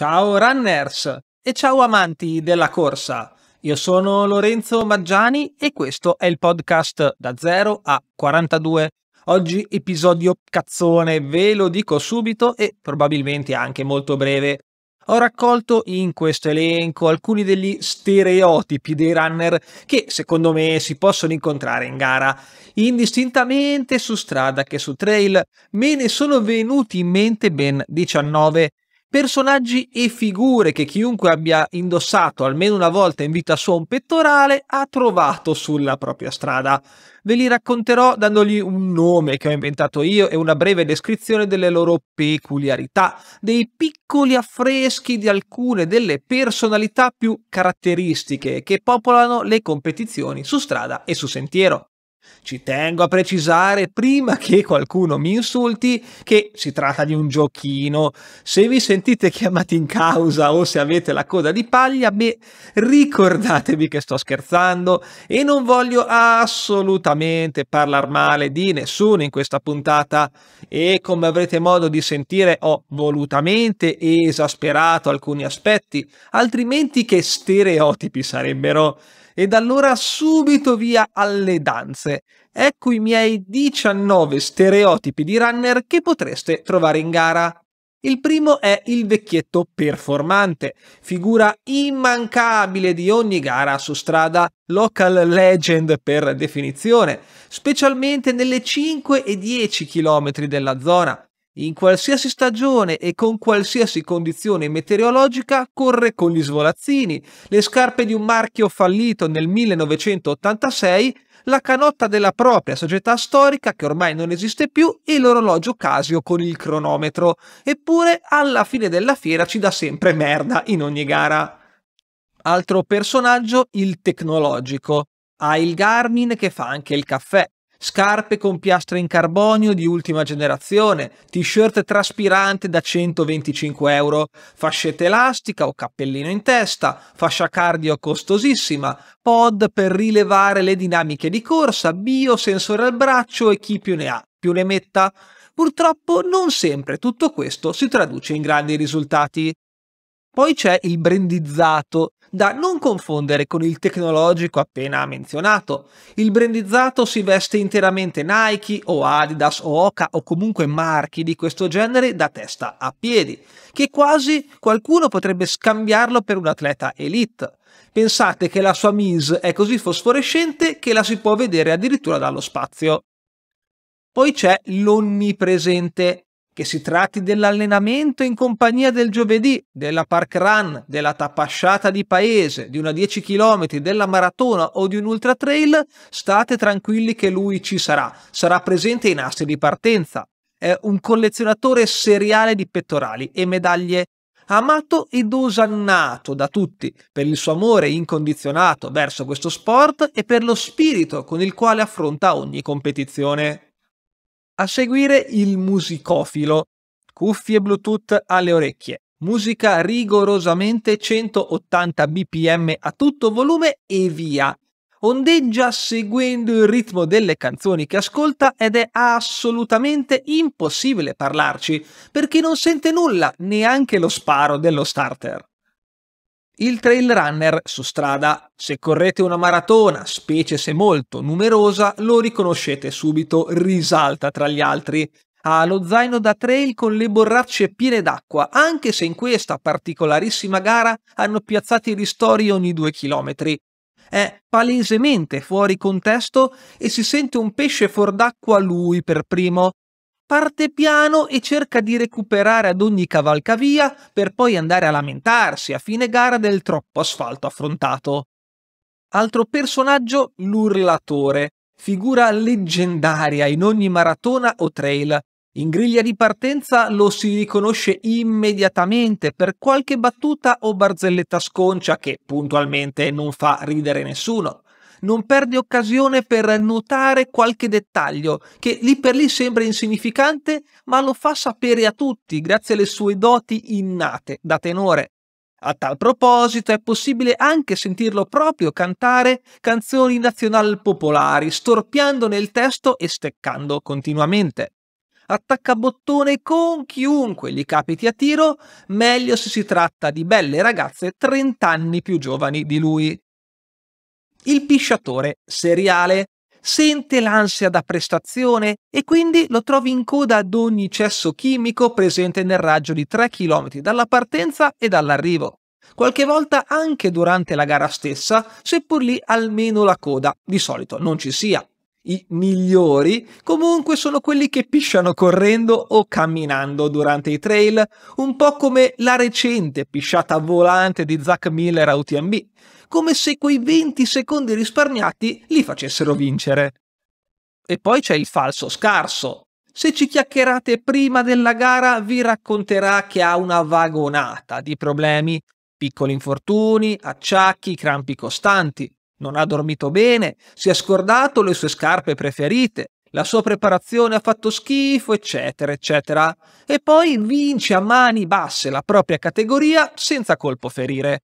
Ciao runners e ciao amanti della corsa. Io sono Lorenzo Maggiani e questo è il podcast da 0 a 42. Oggi episodio cazzone, ve lo dico subito e probabilmente anche molto breve. Ho raccolto in questo elenco alcuni degli stereotipi dei runner che secondo me si possono incontrare in gara, indistintamente su strada che su trail. Me ne sono venuti in mente ben 19 personaggi e figure che chiunque abbia indossato almeno una volta in vita sua un pettorale ha trovato sulla propria strada. Ve li racconterò dandogli un nome che ho inventato io e una breve descrizione delle loro peculiarità, dei piccoli affreschi di alcune delle personalità più caratteristiche che popolano le competizioni su strada e su sentiero. Ci tengo a precisare, prima che qualcuno mi insulti, che si tratta di un giochino. Se vi sentite chiamati in causa o se avete la coda di paglia, beh, ricordatevi che sto scherzando e non voglio assolutamente parlare male di nessuno in questa puntata. E come avrete modo di sentire, ho volutamente esasperato alcuni aspetti, altrimenti che stereotipi sarebbero. Ed allora subito via alle danze diverse. Ecco i miei 19 stereotipi di runner che potreste trovare in gara. Il primo è il vecchietto performante, figura immancabile di ogni gara su strada, local legend per definizione, specialmente nelle 5 e 10 km della zona. In qualsiasi stagione e con qualsiasi condizione meteorologica corre con gli svolazzini, le scarpe di un marchio fallito nel 1986 la canotta della propria società storica che ormai non esiste più e l'orologio Casio con il cronometro. Eppure alla fine della fiera ci dà sempre merda in ogni gara. Altro personaggio, il tecnologico. Ha il Garmin che fa anche il caffè, scarpe con piastre in carbonio di ultima generazione, t-shirt traspirante da 125 euro, fascetta elastica o cappellino in testa, fascia cardio costosissima, pod per rilevare le dinamiche di corsa, biosensore al braccio e chi più ne ha, più ne metta. Purtroppo non sempre tutto questo si traduce in grandi risultati. Poi c'è il brandizzato, da non confondere con il tecnologico appena menzionato. Il brandizzato si veste interamente Nike o Adidas o Oka o comunque marchi di questo genere da testa a piedi, che quasi qualcuno potrebbe scambiarlo per un atleta elite. Pensate che la sua mise è così fosforescente che la si può vedere addirittura dallo spazio. Poi c'è l'onnipresente, che si tratti dell'allenamento in compagnia del giovedì, della park run, della tappasciata di paese, di una 10 km, della maratona o di un ultra trail, state tranquilli che lui ci sarà, sarà presente in asse di partenza. È un collezionatore seriale di pettorali e medaglie amato ed osannato da tutti per il suo amore incondizionato verso questo sport e per lo spirito con il quale affronta ogni competizione. A seguire il musicofilo, cuffie Bluetooth alle orecchie, musica rigorosamente 180 bpm a tutto volume e via. Ondeggia seguendo il ritmo delle canzoni che ascolta ed è assolutamente impossibile parlarci perché non sente nulla, neanche lo sparo dello starter. Il trail runner su strada, se correte una maratona, specie se molto numerosa, lo riconoscete subito, risalta tra gli altri. Ha lo zaino da trail con le borracce piene d'acqua, anche se in questa particolarissima gara hanno piazzato i ristori ogni due chilometri. È palesemente fuori contesto e si sente un pesce fuor d'acqua lui per primo, parte piano e cerca di recuperare ad ogni cavalcavia per poi andare a lamentarsi a fine gara del troppo asfalto affrontato. Altro personaggio, l'urlatore, figura leggendaria in ogni maratona o trail. In griglia di partenza lo si riconosce immediatamente per qualche battuta o barzelletta sconcia che puntualmente non fa ridere nessuno non perde occasione per notare qualche dettaglio che lì per lì sembra insignificante, ma lo fa sapere a tutti grazie alle sue doti innate da tenore. A tal proposito è possibile anche sentirlo proprio cantare canzoni nazional popolari, storpiando nel testo e steccando continuamente attacca bottone con chiunque gli capiti a tiro, meglio se si tratta di belle ragazze 30 anni più giovani di lui. Il pisciatore seriale sente l'ansia da prestazione e quindi lo trovi in coda ad ogni cesso chimico presente nel raggio di 3 km dalla partenza e dall'arrivo. Qualche volta anche durante la gara stessa, seppur lì almeno la coda di solito non ci sia. I migliori comunque sono quelli che pisciano correndo o camminando durante i trail, un po' come la recente pisciata volante di Zach Miller a UTMB come se quei 20 secondi risparmiati li facessero vincere. E poi c'è il falso scarso. Se ci chiacchierate prima della gara vi racconterà che ha una vagonata di problemi, piccoli infortuni, acciacchi, crampi costanti, non ha dormito bene, si è scordato le sue scarpe preferite, la sua preparazione ha fatto schifo, eccetera, eccetera. E poi vince a mani basse la propria categoria senza colpo ferire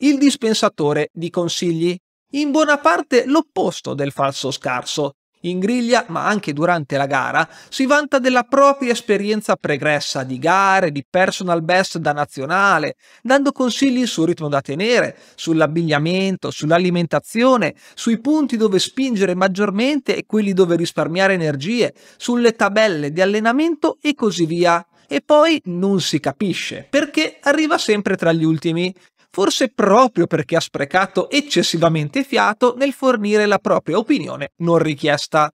il dispensatore di consigli, in buona parte l'opposto del falso scarso. In griglia, ma anche durante la gara, si vanta della propria esperienza pregressa di gare, di personal best da nazionale, dando consigli sul ritmo da tenere, sull'abbigliamento, sull'alimentazione, sui punti dove spingere maggiormente e quelli dove risparmiare energie, sulle tabelle di allenamento e così via e poi non si capisce, perché arriva sempre tra gli ultimi forse proprio perché ha sprecato eccessivamente fiato nel fornire la propria opinione non richiesta.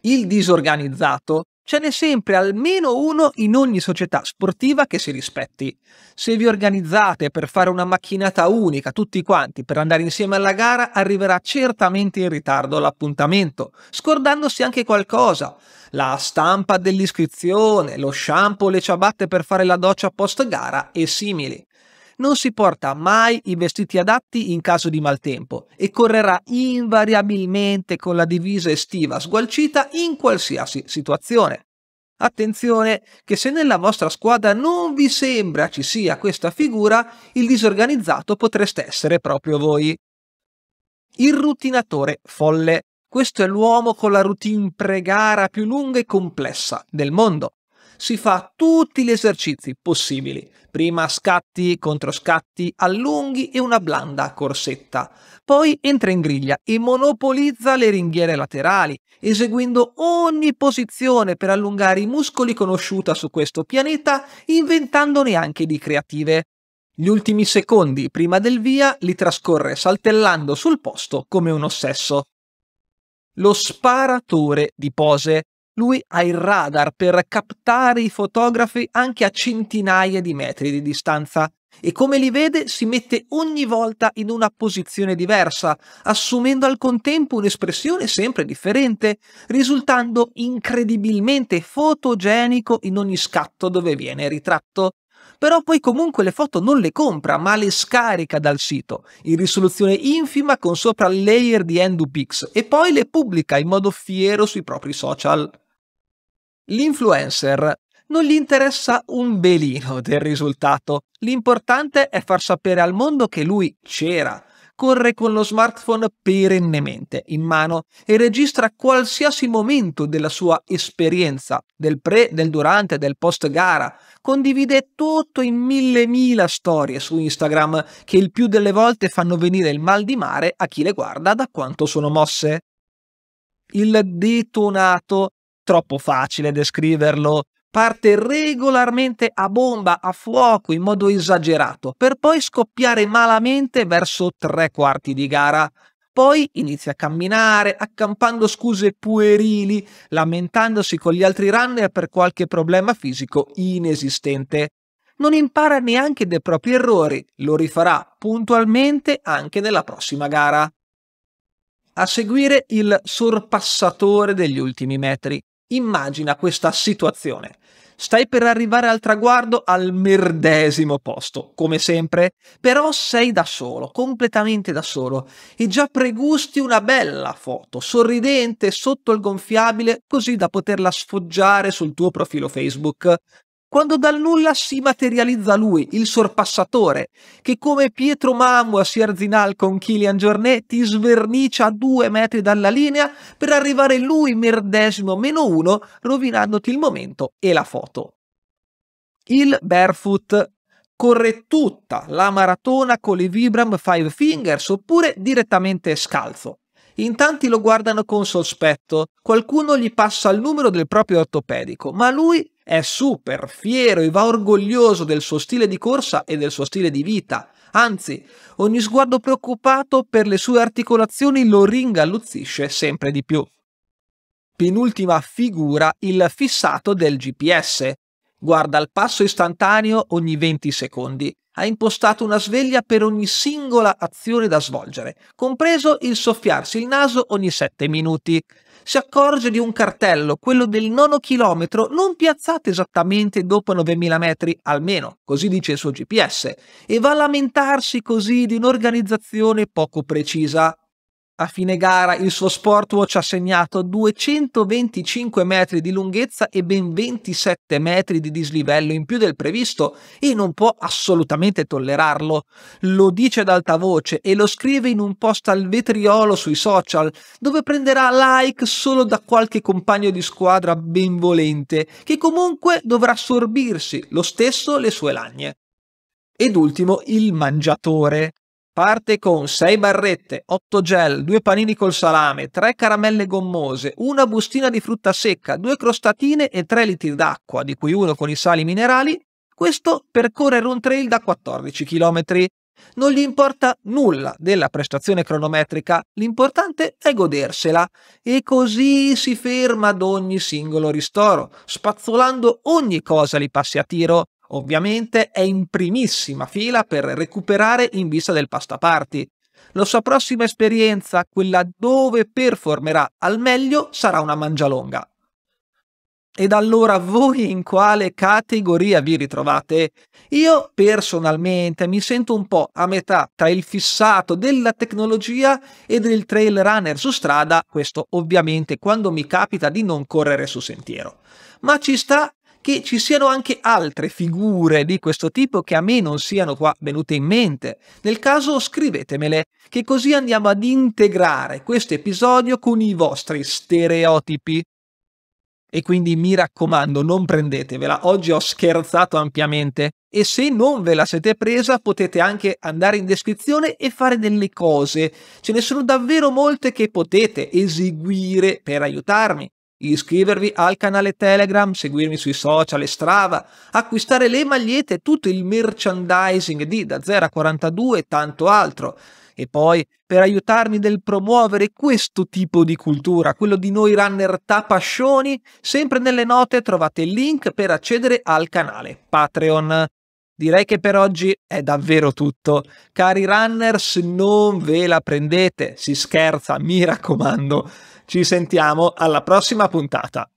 Il disorganizzato ce n'è sempre almeno uno in ogni società sportiva che si rispetti. Se vi organizzate per fare una macchinata unica tutti quanti per andare insieme alla gara, arriverà certamente in ritardo l'appuntamento, scordandosi anche qualcosa. La stampa dell'iscrizione, lo shampoo, le ciabatte per fare la doccia post gara e simili non si porta mai i vestiti adatti in caso di maltempo e correrà invariabilmente con la divisa estiva sgualcita in qualsiasi situazione. Attenzione che se nella vostra squadra non vi sembra ci sia questa figura, il disorganizzato potreste essere proprio voi. Il rutinatore folle. Questo è l'uomo con la routine pregara più lunga e complessa del mondo. Si fa tutti gli esercizi possibili, Prima scatti, controscatti, allunghi e una blanda corsetta. Poi entra in griglia e monopolizza le ringhiere laterali, eseguendo ogni posizione per allungare i muscoli conosciuta su questo pianeta, inventandone anche di creative. Gli ultimi secondi prima del via li trascorre saltellando sul posto come un ossesso. Lo sparatore di pose lui ha il radar per captare i fotografi anche a centinaia di metri di distanza e come li vede si mette ogni volta in una posizione diversa, assumendo al contempo un'espressione sempre differente, risultando incredibilmente fotogenico in ogni scatto dove viene ritratto. Però poi comunque le foto non le compra, ma le scarica dal sito, in risoluzione infima con sopra il layer di EnduPix, e poi le pubblica in modo fiero sui propri social. L'influencer non gli interessa un belino del risultato, l'importante è far sapere al mondo che lui c'era, corre con lo smartphone perennemente in mano e registra qualsiasi momento della sua esperienza, del pre, del durante, del post gara. Condivide tutto in mille mila storie su Instagram che il più delle volte fanno venire il mal di mare a chi le guarda da quanto sono mosse. Il detonato troppo facile descriverlo, parte regolarmente a bomba, a fuoco, in modo esagerato, per poi scoppiare malamente verso tre quarti di gara. Poi inizia a camminare, accampando scuse puerili, lamentandosi con gli altri runner per qualche problema fisico inesistente. Non impara neanche dei propri errori, lo rifarà puntualmente anche nella prossima gara. A seguire il sorpassatore degli ultimi metri, Immagina questa situazione. Stai per arrivare al traguardo al merdesimo posto, come sempre, però sei da solo, completamente da solo, e già pregusti una bella foto, sorridente sotto il gonfiabile, così da poterla sfoggiare sul tuo profilo Facebook quando dal nulla si materializza lui, il sorpassatore, che come Pietro Mamua si arzinal con Kilian Giornetti svernicia a due metri dalla linea per arrivare lui merdesimo meno uno, rovinandoti il momento e la foto. Il barefoot corre tutta la maratona con le Vibram Five Fingers oppure direttamente scalzo. In tanti lo guardano con sospetto, qualcuno gli passa il numero del proprio ortopedico, ma lui è super fiero e va orgoglioso del suo stile di corsa e del suo stile di vita. Anzi, ogni sguardo preoccupato per le sue articolazioni lo ringalluzzisce sempre di più. Penultima figura, il fissato del GPS. Guarda il passo istantaneo ogni 20 secondi ha impostato una sveglia per ogni singola azione da svolgere, compreso il soffiarsi il naso ogni 7 minuti. Si accorge di un cartello, quello del nono chilometro, non piazzato esattamente dopo 9.000 metri, almeno, così dice il suo GPS, e va a lamentarsi così di un'organizzazione poco precisa. A fine gara il suo Sportwatch ha segnato 225 metri di lunghezza e ben 27 metri di dislivello in più del previsto e non può assolutamente tollerarlo. Lo dice ad alta voce e lo scrive in un post al vetriolo sui social, dove prenderà like solo da qualche compagno di squadra benvolente, che comunque dovrà sorbirsi lo stesso le sue lagne. Ed ultimo il mangiatore, Parte con 6 barrette, 8 gel, 2 panini col salame, 3 caramelle gommose, una bustina di frutta secca, 2 crostatine e 3 litri d'acqua, di cui uno con i sali minerali. Questo percorrere un trail da 14 km. Non gli importa nulla della prestazione cronometrica, l'importante è godersela. E così si ferma ad ogni singolo ristoro, spazzolando ogni cosa li passi a tiro, Ovviamente è in primissima fila per recuperare in vista del pasta party. La sua prossima esperienza, quella dove performerà al meglio, sarà una mangialonga. Ed allora voi in quale categoria vi ritrovate? Io personalmente mi sento un po' a metà tra il fissato della tecnologia e del trail runner su strada, questo ovviamente quando mi capita di non correre su sentiero. Ma ci sta che ci siano anche altre figure di questo tipo che a me non siano qua venute in mente. Nel caso scrivetemele, che così andiamo ad integrare questo episodio con i vostri stereotipi. E quindi mi raccomando, non prendetevela. Oggi ho scherzato ampiamente e se non ve la siete presa potete anche andare in descrizione e fare delle cose. Ce ne sono davvero molte che potete eseguire per aiutarmi iscrivervi al canale Telegram, seguirmi sui social e Strava, acquistare le magliette, e tutto il merchandising di Da 0 a 42 e tanto altro. E poi per aiutarmi nel promuovere questo tipo di cultura, quello di noi runner tapascioni, sempre nelle note trovate il link per accedere al canale Patreon. Direi che per oggi è davvero tutto. Cari runners, non ve la prendete, si scherza, mi raccomando. Ci sentiamo alla prossima puntata.